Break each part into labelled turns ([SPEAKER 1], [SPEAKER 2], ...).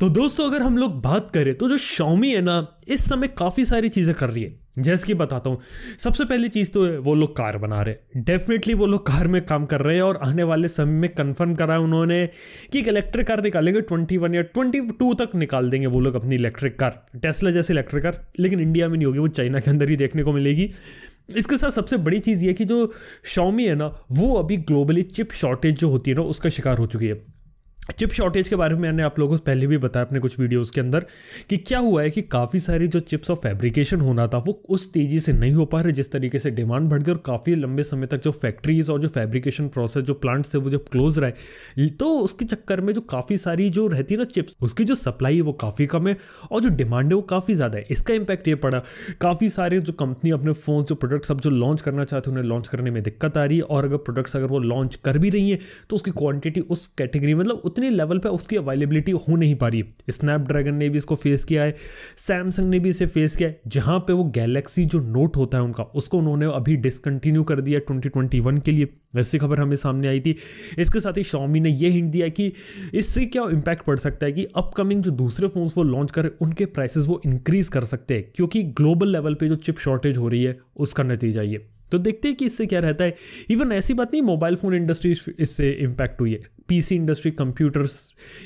[SPEAKER 1] तो दोस्तों अगर हम लोग बात करें तो जो शॉमी है ना इस समय काफ़ी सारी चीज़ें कर रही है जैसे कि बताता हूँ सबसे पहली चीज़ तो वो लोग कार बना रहे डेफिनेटली वो लोग कार में काम कर रहे हैं और आने वाले समय में कंफर्म करा है उन्होंने कि एक इलेक्ट्रिक कार निकालेंगे 21 या 22 तक निकाल देंगे वो लोग अपनी इलेक्ट्रिक कार टेस्ला जैसी इलेक्ट्रिक कार लेकिन इंडिया में नहीं होगी वो चाइना के अंदर ही देखने को मिलेगी इसके साथ सबसे बड़ी चीज़ ये कि जो शॉमी है ना वो अभी ग्लोबली चिप शॉर्टेज जो होती है ना उसका शिकार हो चुकी है चिप शॉर्टेज के बारे में मैंने आप लोगों को पहले भी बताया अपने कुछ वीडियोस के अंदर कि क्या हुआ है कि काफ़ी सारी जो चिप्स ऑफ फैब्रिकेशन होना था वो उस तेज़ी से नहीं हो पा रहे जिस तरीके से डिमांड बढ़ गई और काफ़ी लंबे समय तक जो फैक्ट्रीज और जो फैब्रिकेशन प्रोसेस जो प्लांट्स थे वो जब क्लोज रहे तो उसके चक्कर में जो काफ़ी सारी जो रहती है ना चिप्स उसकी जो सप्लाई है वो काफ़ी कम है और जो डिमांड है वो काफ़ी ज़्यादा है इसका इम्पैक्ट ये पड़ा काफ़ी सारे जो कंपनी अपने फ़ोन जो प्रोडक्ट्स अब जो लॉन्च करना चाहते हैं उन्हें लॉन्च करने में दिक्कत आ रही है और अगर प्रोडक्ट्स अगर वो लॉन्च कर भी रही हैं तो उसकी क्वान्टिटी उस कैटेगरी मतलब उतने लेवल पर उसकी अवेलेबिलिटी हो नहीं पा रही स्नैपड्रैगन ने भी इसको फेस किया है सैमसंग ने भी इसे फेस किया है जहाँ पर वो गैलेक्सी जो नोट होता है उनका उसको उन्होंने अभी डिसकंटिन्यू कर दिया ट्वेंटी ट्वेंटी वन के लिए वैसी खबर हमें सामने आई थी इसके साथ ही शॉमी ने यह हिंट दिया कि इससे क्या इम्पैक्ट पड़ सकता है कि अपकमिंग जो दूसरे फ़ोन्स वो लॉन्च करें उनके प्राइसेस वो इंक्रीज़ कर सकते हैं क्योंकि ग्लोबल लेवल पे जो चिप शॉर्टेज हो रही है उसका नतीजा ये तो देखते हैं कि इससे क्या रहता है इवन ऐसी बात नहीं मोबाइल फ़ोन इंडस्ट्री इससे इम्पैक्ट हुई है पीसी इंडस्ट्री कंप्यूटर्स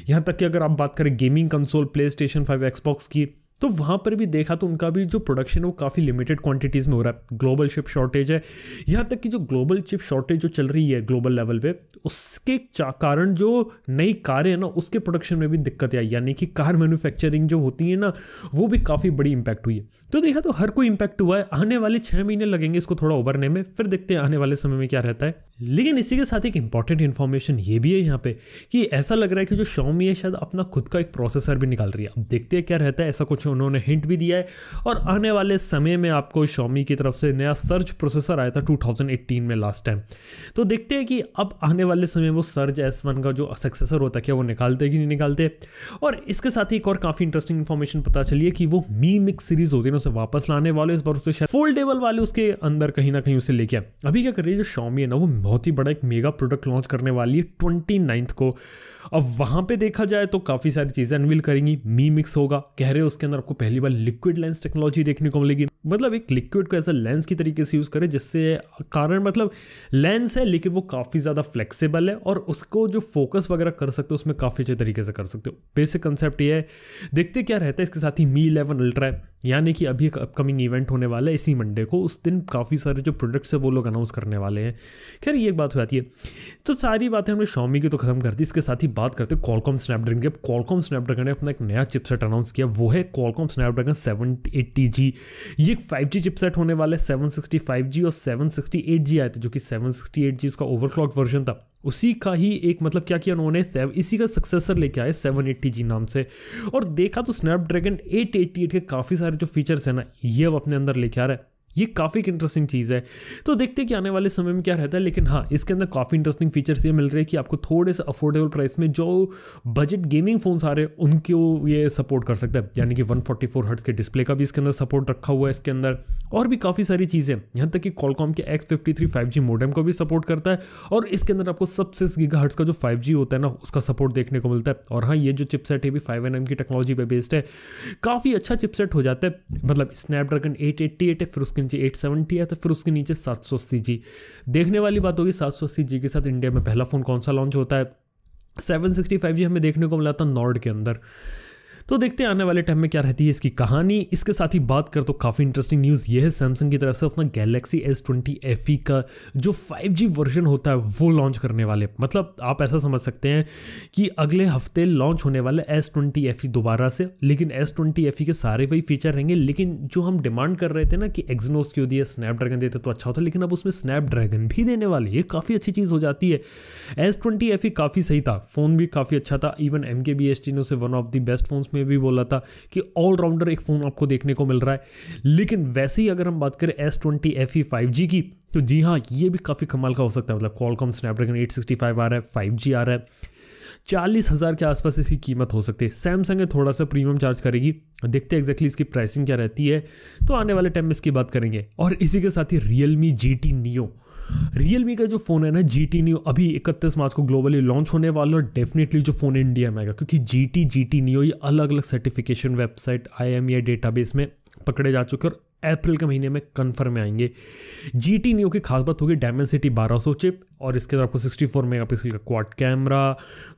[SPEAKER 1] यहाँ तक कि अगर आप बात करें gaming console PlayStation five Xbox की तो वहाँ पर भी देखा तो उनका भी जो प्रोडक्शन है वो काफ़ी लिमिटेड क्वांटिटीज़ में हो रहा है ग्लोबल चिप शॉर्टेज है यहाँ तक कि जो ग्लोबल चिप शॉर्टेज जो चल रही है ग्लोबल लेवल पे उसके कारण जो नई कारें हैं ना उसके प्रोडक्शन में भी दिक्कत आई यानी कि कार मैन्युफैक्चरिंग जो होती है ना वो भी काफ़ी बड़ी इम्पैक्ट हुई है तो देखा तो हर कोई इम्पैक्ट हुआ है आने वाले छः महीने लगेंगे इसको थोड़ा उभरने में फिर देखते हैं आने वाले समय में क्या रहता है लेकिन इसी के साथ एक इंपॉर्टेंट इन्फॉर्मेशन ये भी है यहाँ पे कि ऐसा लग रहा है कि जो शॉमी है शायद अपना खुद का एक प्रोसेसर भी निकाल रही है अब देखते हैं क्या रहता है ऐसा कुछ उन्होंने हिंट भी दिया है और आने वाले समय में आपको शॉमी की तरफ से नया सर्च प्रोसेसर आया था 2018 में लास्ट टाइम तो देखते हैं कि अब आने वाले समय वो सर्च एस वन का जो सक्सेसर होता है क्या वो निकालते कि नहीं निकालते और इसके साथ ही एक और काफ़ी इंटरेस्टिंग इन्फॉर्मेशन पता चली है कि वो मी मिक्स सीरीज होती है उसे वापस लाने वाले इस बार उसे शायद फोल्डेबल वाले उसके अंदर कहीं ना कहीं उसे लेके आए अभी क्या कर रही है जो शॉमी है ना वो बहुत ही बड़ा एक मेगा प्रोडक्ट लॉन्च करने वाली है ट्वेंटी को अब वहां पे देखा जाए तो काफ़ी सारी चीज़ें अनवील करेंगी मी मिक्स होगा कह रहे उसके अंदर आपको पहली बार लिक्विड लेंस टेक्नोलॉजी देखने को मिलेगी मतलब एक लिक्विड को ऐसा लेंस की तरीके से यूज़ करें जिससे कारण मतलब लेंस है लेकिन वो काफ़ी ज़्यादा फ्लेक्सिबल है और उसको जो फोकस वगैरह कर सकते हो उसमें काफ़ी अच्छे तरीके से कर सकते हो बेसिक कंसेप्ट ये है देखते क्या रहता है इसके साथ ही मी इलेवन अल्ट्रा यानी कि अभी एक अपकमिंग इवेंट होने वाला है इसी मंडे को उस दिन काफ़ी सारे जो प्रोडक्ट्स है वो लोग अनाउंस करने वाले हैं खैर ये एक बात हो जाती है तो सारी बातें हमने शॉमी की तो खत्म कर दी इसके साथ ही बात करते हैं कॉलकॉम स्नैपड्रैगन की अब कॉलकॉम स्नैपड्रैगन ने अपना एक नया चिपसेट अनाउंस किया वो है Qualcomm Snapdragon seven eighty G ये फाइव जी चिपसेट होने वाले सेवन सिक्सटी फाइव जी और सेवन सिक्सटी एट जी आए थे जो कि सेवन सिक्सटी एट जी इसका ओवरक्लॉक वर्जन था उसी का ही एक मतलब क्या किया उन्होंने इसी का सक्सेसर लेके आए सेवन एट्टी जी नाम से और देखा तो स्नैपड्रैगन एट एट्टी एट के काफ़ी सारे जो फीचर्स हैं ना ये अब अपने अंदर लेके आ रहे हैं ये काफ़ी इंटरेस्टिंग चीज़ है तो देखते हैं कि आने वाले समय में क्या रहता है लेकिन हाँ इसके अंदर काफ़ी इंटरेस्टिंग फीचर्स ये मिल रहे हैं कि आपको थोड़े से अफोर्डेबल प्राइस में जो बजट गेमिंग फ़ोन्स आ रहे हैं उनको ये सपोर्ट कर सकता है यानी कि 144 फोर्टी हर्ट्स के डिस्प्ले का भी इसके अंदर सपोर्ट रखा हुआ है इसके अंदर और भी काफ़ी सारी चीज़ें यहाँ तक कि कॉलकॉम के X fifty three five G modem को भी सपोर्ट करता है और इसके अंदर आपको सबसे गीघा हर्ट्स का जो फाइव जी होता है ना उसका सपोर्ट देखने को मिलता है और हाँ ये जो चिपसेट है भी फाइव एन एम की टेक्नोलॉजी पर बेस्ड है काफ़ी अच्छा चिपसेट हो जाता है मतलब स्नैपड्रैगन एट एट्टी एट है फिर उसके उसके नीचे एट सेवेंटी है तो फिर उसके नीचे सात सौ अस्सी जी देखने वाली बात होगी सात सौ अस्सी जी के साथ इंडिया में पहला फ़ोन कौन सा लॉन्च होता है सेवन सिक्सटी फाइव जी हमें देखने को मिला था नॉर्ड के अंदर तो देखते हैं आने वाले टाइम में क्या रहती है इसकी कहानी इसके साथ ही बात कर तो काफ़ी इंटरेस्टिंग न्यूज़ ये है सैमसंग की तरफ से अपना Galaxy S twenty F E का जो फाइव जी वर्जन होता है वो लॉन्च करने वाले मतलब आप ऐसा समझ सकते हैं कि अगले हफ्ते लॉन्च होने वाले एस ट्वेंटी एफ ई दोबारा से लेकिन एस ट्वेंटी एफ ई के सारे वही फीचर रहेंगे लेकिन जो हम डिमांड कर रहे थे ना कि एक्जनोस क्यों दिए स्नैपड्रैगन देते तो अच्छा होता लेकिन अब उसमें स्नैपड्रैगन भी देने वाले ये काफ़ी अच्छी चीज़ हो जाती है एस ट्वेंटी एफ ई काफ़ी सही था फ़ोन भी काफ़ी अच्छा था even M K B S टीनो से one of the best phones में में भी बोला था कि ऑलराउंडर एक फ़ोन आपको देखने को मिल रहा है लेकिन वैसे ही अगर हम बात करें S twenty F E five G की तो जी हाँ ये भी काफ़ी कमाल का हो सकता है मतलब Qualcomm Snapdragon eight sixty five आ रहा है फाइव जी आ रहा है चालीस हज़ार के आसपास इसकी कीमत हो सकती है सैमसंग थोड़ा सा प्रीमियम चार्ज करेगी देखते हैं एग्जैक्टली इसकी प्राइसिंग क्या रहती है तो आने वाले टाइम में इसकी बात करेंगे और इसी के साथ ही Realme G T Neo Realme का जो फ़ोन है ना जी टी न्यू अभी इकतीस मार्च को ग्लोबली लॉन्च होने वाला और डेफिनेटली जो फ़ोन इंडिया में आएगा क्योंकि G T G T Neo ये अलग अलग सर्टिफिकेशन वेबसाइट आई एम या डेटाबेस में पकड़े जा चुके और अप्रैल के महीने में कन्फर्म में आएंगे जी टी न्यू की खास बात होगी डायमेंसिटी सौ चिप और इसके अंदर आपको मेगा पिक्सल का क्वाड कैमरा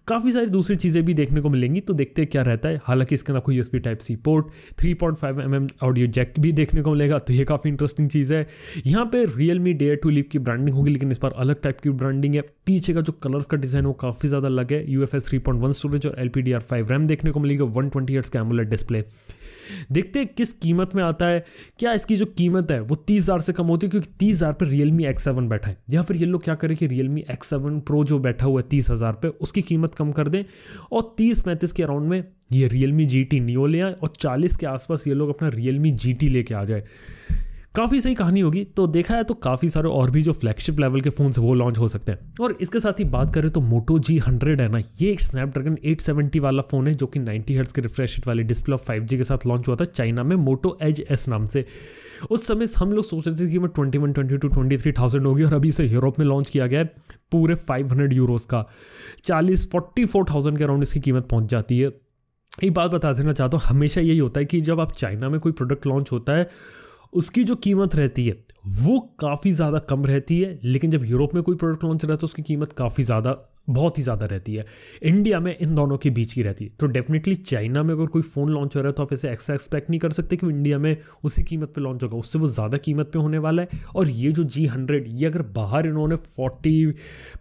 [SPEAKER 1] काफ़ी सारी दूसरी चीज़ें भी देखने को मिलेंगी तो देखते हैं क्या रहता है हालांकि इसके अंदर आपको USB type C port three point M audio jack भी देखने को मिलेगा तो ये काफ़ी इंटरेस्टिंग चीज़ है यहाँ पर Realme dare to leap की ब्रांडिंग होगी लेकिन इस बार अलग टाइप की ब्रांडिंग है पीछे का जो कलर्स का डिज़ाइन वो काफ़ी ज़्यादा अलग है U F S three point one storage और L P D R five RAM देखने को मिलेगी वन ट्वेंटी का एमुलेट डिस्प्ले देखते हैं किस कीमत में आता है क्या क्या इसकी जो कीमत है वो तीस हज़ार से कम होती है क्योंकि तीस हज़ार पर रियल मी एक्स सेवन बैठा है या फिर ये लोग क्या करें कि Realme X seven Pro जो बैठा हुआ है तीस हज़ार पर उसकी कीमत कम कर दें और तीस पैंतीस के अराउंड में ये Realme G T Neo ले आए और चालीस के आसपास ये लोग अपना रियल मी जी टी लेके आ जाए काफ़ी सही कहानी होगी तो देखा है तो काफ़ी सारे और भी जो फ्लैगशिप लेवल के फ़ोन वो लॉन्च हो सकते हैं और इसके साथ ही बात करें तो मोटो जी हंड्रेड है ना ये एक स्नैपड्रैगन 870 वाला फ़ोन है जो कि नाइन्टी हर्ट्स के रिफ्रेश वाले डिस्प्ले ऑफ जी के साथ लॉन्च हुआ था चाइना में मोटो एज एस नाम से उस समय हम लोग सोच रहे थे कि मैं twenty one twenty two twenty three thousand होगी और अभी इसे यूरोप में लॉन्च किया गया है पूरे फाइव हंड्रेड यूरोज़ का चालीस फोर्टी फोर थाउजेंड के अराउंड इसकी कीमत पहुंच जाती है एक बात बता देना चाहता हूँ हमेशा यही होता है कि जब आप चाइना में कोई प्रोडक्ट लॉन्च होता है उसकी जो कीमत रहती है वो काफ़ी ज़्यादा कम रहती है लेकिन जब यूरोप में कोई प्रोडक्ट लॉन्च रहा है तो उसकी कीमत काफ़ी ज़्यादा बहुत ही ज़्यादा रहती है इंडिया में इन दोनों के बीच की रहती है तो डेफिनेटली चाइना में अगर कोई फ़ोन लॉन्च हो रहा है तो आप ऐसे ऐसा एक्सपेक्ट नहीं कर सकते कि इंडिया में उसी कीमत पे लॉन्च होगा उससे वो ज़्यादा कीमत पे होने वाला है और ये जो जी हंड्रेड ये अगर बाहर इन्होंने फोर्टी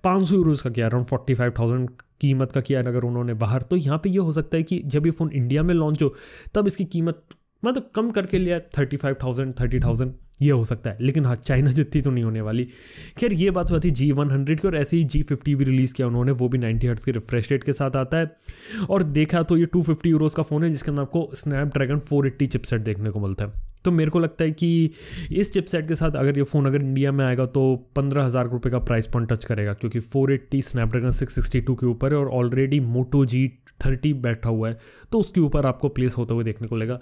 [SPEAKER 1] पाँच सौ यूरोज़ का किया अराउंड फोर्टी फाइव थाउजेंड कीमत का किया अगर उन्होंने बाहर तो यहाँ पे ये हो सकता है कि जब ये फ़ोन इंडिया में लॉन्च हो तब इसकी कीमत मैं मतलब तो कम करके लिया thirty five thousand thirty thousand ये हो सकता है लेकिन हाँ चाइना जितनी तो नहीं होने वाली खैर ये बात हुआ थी जी वन हंड्रेड की और ऐसे ही जी फिफ्टी भी रिलीज़ किया उन्होंने वो भी नाइन्टी हर्ट्स के रिफ्रेश रेट के साथ आता है और देखा तो ये टू फिफ्टी यूरोज़ का फ़ोन है जिसके अंदर आपको स्नैपड्रैगन फोर एट्टी चिपसेट देखने को मिलता है तो मेरे को लगता है कि इस चिपसेट के साथ अगर ये फ़ोन अगर इंडिया में आएगा तो पंद्रह हज़ार रुपये का प्राइस पॉइंट टच करेगा क्योंकि 480 स्नैपड्रैगन सिक्स सिक्सटी टू के ऊपर है और ऑलरेडी मोटो जी थर्टी बैठा हुआ है तो उसके ऊपर आपको प्लेस होते हुए देखने को लेगा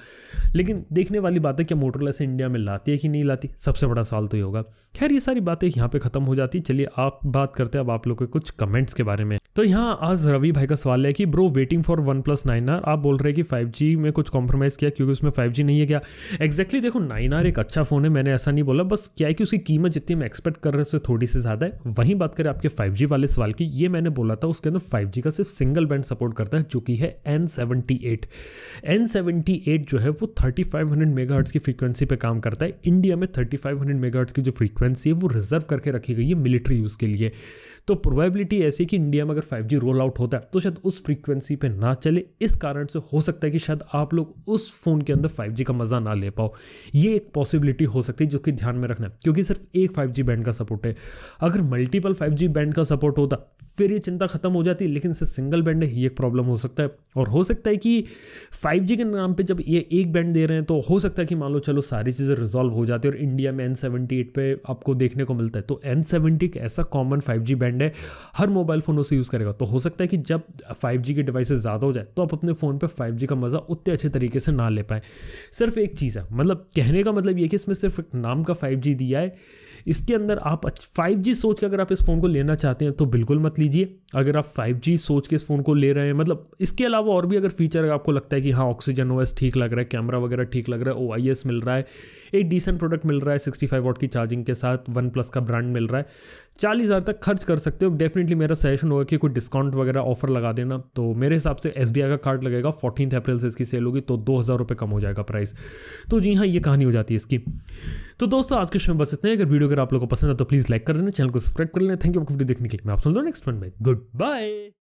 [SPEAKER 1] लेकिन देखने वाली बात है क्या मोटरला से इंडिया में लाती है कि नहीं लाती सबसे बड़ा सवाल तो ये होगा खैर ये सारी बातें यहाँ पे ख़त्म हो जाती चलिए आप बात करते हैं अब आप लोग के कुछ कमेंट्स के बारे में तो यहाँ आज रवि भाई का सवाल है कि bro waiting for OnePlus nine R आप बोल रहे हैं कि फाइव में कुछ कॉम्प्रोमाइज़ किया क्योंकि उसमें फाइव नहीं है क्या एग्जैक्ट एग्जैक्टली देखो नाइन आर एक अच्छा फ़ोन है मैंने ऐसा नहीं बोला बस क्या है कि उसकी कीमत जितनी हम एक्सपेक्ट कर रहे हैं उससे थोड़ी सी ज़्यादा है वहीं बात करें आपके फाइव जी वाले सवाल की ये मैंने बोला था उसके अंदर फाइव जी का सिर्फ सिंगल बैंड सपोर्ट करता है जो कि है N seventy eight N seventy eight जो है वो थर्टी फाइव हंड्रेड मेगा की फ्रीक्वेंसी पर काम करता है इंडिया में थर्टी फाइव हंड्रेड मेगा की जो फ्रीक्वेंसी है वो रिजर्व करके रखी गई है मिलिट्री यूज़ के लिए तो प्रोबेबिलिटी ऐसी कि इंडिया में अगर 5G रोल आउट होता है तो शायद उस फ्रीक्वेंसी पे ना चले इस कारण से हो सकता है कि शायद आप लोग उस फ़ोन के अंदर 5G का मज़ा ना ले पाओ ये एक पॉसिबिलिटी हो सकती है जो कि ध्यान में रखना है क्योंकि सिर्फ एक 5G बैंड का सपोर्ट है अगर मल्टीपल 5G बैंड का सपोर्ट होता फिर ये चिंता ख़त्म हो जाती लेकिन सिर्फ सिंगल बैंड है ये एक प्रॉब्लम हो सकता है और हो सकता है कि फाइव के नाम पर जब ये एक बैंड दे रहे हैं तो हो सकता है कि मान लो चलो सारी चीज़ें रिजॉल्व हो जाती है और इंडिया में एन पे आपको देखने को मिलता है तो एन एक ऐसा कॉमन फाइव बैंड ब्रांड है हर मोबाइल फ़ोन उसे यूज़ करेगा तो हो सकता है कि जब फाइव के डिवाइस ज़्यादा हो जाए तो आप अपने फ़ोन पर फाइव का मज़ा उतने अच्छे तरीके से ना ले पाए सिर्फ एक चीज़ है मतलब कहने का मतलब ये कि इसमें सिर्फ एक नाम का फाइव दिया है इसके अंदर आप फाइव सोच के अगर आप इस फ़ोन को लेना चाहते हैं तो बिल्कुल मत लीजिए अगर आप फाइव जी सोच के इस फ़ोन को ले रहे हैं मतलब इसके अलावा और भी अगर फीचर आपको लगता है कि हाँ ऑक्सीजन ओएस ठीक लग रहा है कैमरा वगैरह ठीक लग रहा है ओआईएस मिल रहा है एक डिसेंट प्रोडक्ट मिल रहा है सिक्सटी फाइव वॉट की चार्जिंग के साथ वन प्लस का ब्रांड मिल रहा है चालीस हज़ार तक खर्च कर सकते हो डेफिनेटली मेरा सजेशन होगा कि कोई डिस्काउंट वगैरह ऑफर लगा देना तो मेरे हिसाब से एस का कार्ड लगेगा फोर्टीन अप्रैल से इसकी सेल होगी तो दो हज़ार रुपये कम हो जाएगा प्राइस तो जी हाँ ये कहानी हो जाती है इसकी तो दोस्तों आज के शो में बस इतना अगर वीडियो अगर आप लोगों को पसंद है तो प्लीज़ लाइक कर देना चैनल को सब्सक्राइब कर लेना थैंक यू आपको वीडियो देखने के लिए मैं आप सुन लो नेक्स्ट वन में गुड बाय